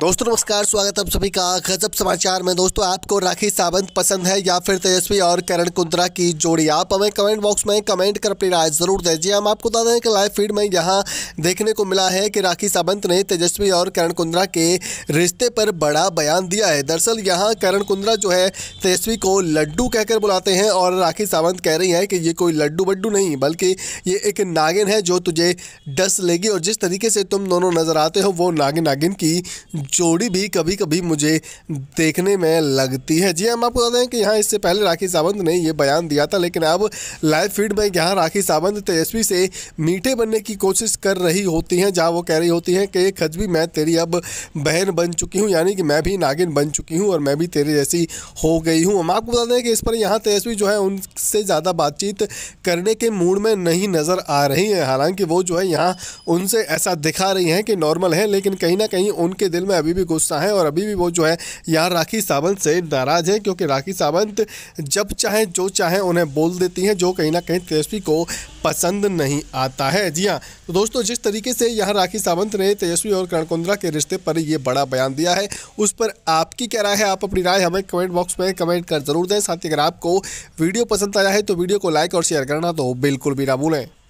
दोस्तों नमस्कार स्वागत है आप सभी का गजब समाचार में दोस्तों आपको राखी सावंत पसंद है या फिर तेजस्वी और करण कुंद्रा की जोड़ी आप हमें कमेंट बॉक्स में कमेंट कर अपनी राय जरूर जी हम आपको बता दें कि लाइव फीड में यहां देखने को मिला है कि राखी सावंत ने तेजस्वी और करण कुंद्रा के रिश्ते पर बड़ा बयान दिया है दरअसल यहाँ करण कुंद्रा जो है तेजस्वी को लड्डू कहकर बुलाते हैं और राखी सावंत कह रही है कि ये कोई लड्डू बड्डू नहीं बल्कि ये एक नागिन है जो तुझे डस लेगी और जिस तरीके से तुम दोनों नजर आते हो वो नागिन नागिन की जोड़ी भी कभी कभी मुझे देखने में लगती है जी हम हाँ, आपको बता दें कि यहाँ इससे पहले राखी सावंत ने यह बयान दिया था लेकिन अब लाइव फीड में यहाँ राखी सावंत तेजस्वी से मीठे बनने की कोशिश कर रही होती हैं जहाँ वो कह रही होती हैं कि खजबी मैं तेरी अब बहन बन चुकी हूँ यानी कि मैं भी नागिन बन चुकी हूँ और मैं भी तेरे जैसी हो गई हूँ हम आपको बता दें कि इस पर यहाँ तेजस्वी जो है उनसे ज़्यादा बातचीत करने के मूड में नहीं नज़र आ रही हैं हालांकि वो जो है यहाँ उनसे ऐसा दिखा रही हैं कि नॉर्मल है लेकिन कहीं ना कहीं उनके दिल में में अभी भी गुस्सा है और अभी भी वो जो है यहाँ राखी सावंत से नाराज़ हैं क्योंकि राखी सावंत जब चाहें जो चाहें उन्हें बोल देती हैं जो कहीं ना कहीं तेजस्वी को पसंद नहीं आता है जी हाँ तो दोस्तों जिस तरीके से यहाँ राखी सावंत ने तेजस्वी और कर्णकुंद्रा के रिश्ते पर ये बड़ा बयान दिया है उस पर आपकी क्या राय है आप अपनी राय हमें कमेंट बॉक्स में कमेंट कर जरूर दें साथ ही अगर आपको वीडियो पसंद आया है तो वीडियो को लाइक और शेयर करना तो बिल्कुल भी ना भूलें